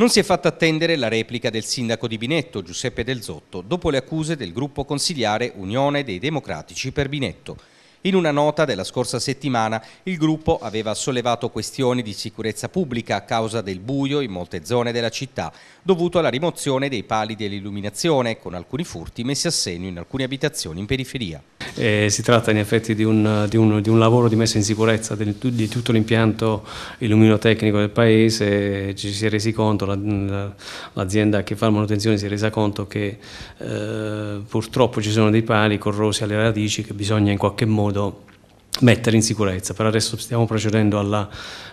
Non si è fatta attendere la replica del sindaco di Binetto, Giuseppe Del Zotto, dopo le accuse del gruppo consigliare Unione dei Democratici per Binetto. In una nota della scorsa settimana il gruppo aveva sollevato questioni di sicurezza pubblica a causa del buio in molte zone della città, dovuto alla rimozione dei pali dell'illuminazione, con alcuni furti messi a segno in alcune abitazioni in periferia. Eh, si tratta in effetti di un, di, un, di un, lavoro di messa in sicurezza del, di tutto l'impianto illuminotecnico del paese, ci si è resi conto, l'azienda che fa la manutenzione si è resa conto che eh, purtroppo ci sono dei pali corrosi alle radici che bisogna in qualche modo mettere in sicurezza. Per adesso stiamo procedendo alla,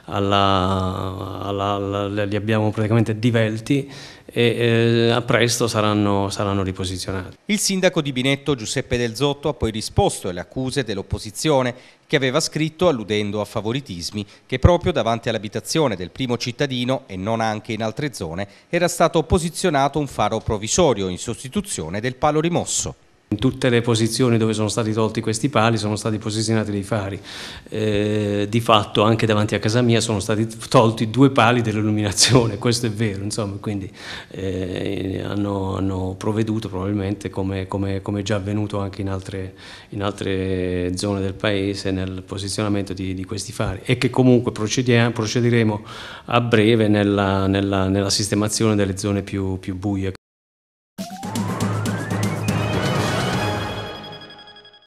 alla, alla, alla li abbiamo praticamente divelti e eh, a presto saranno, saranno riposizionati. Il sindaco di Binetto Giuseppe Del Zotto ha poi risposto alle accuse dell'opposizione che aveva scritto alludendo a favoritismi che proprio davanti all'abitazione del primo cittadino e non anche in altre zone era stato posizionato un faro provvisorio in sostituzione del palo rimosso. In tutte le posizioni dove sono stati tolti questi pali sono stati posizionati dei fari. Eh, di fatto anche davanti a casa mia sono stati tolti due pali dell'illuminazione, questo è vero, insomma, quindi eh, hanno, hanno, provveduto probabilmente come, come, come, già avvenuto anche in altre, in altre zone del paese nel posizionamento di, di questi fari e che comunque procederemo a breve nella, nella, nella sistemazione delle zone più, più buie.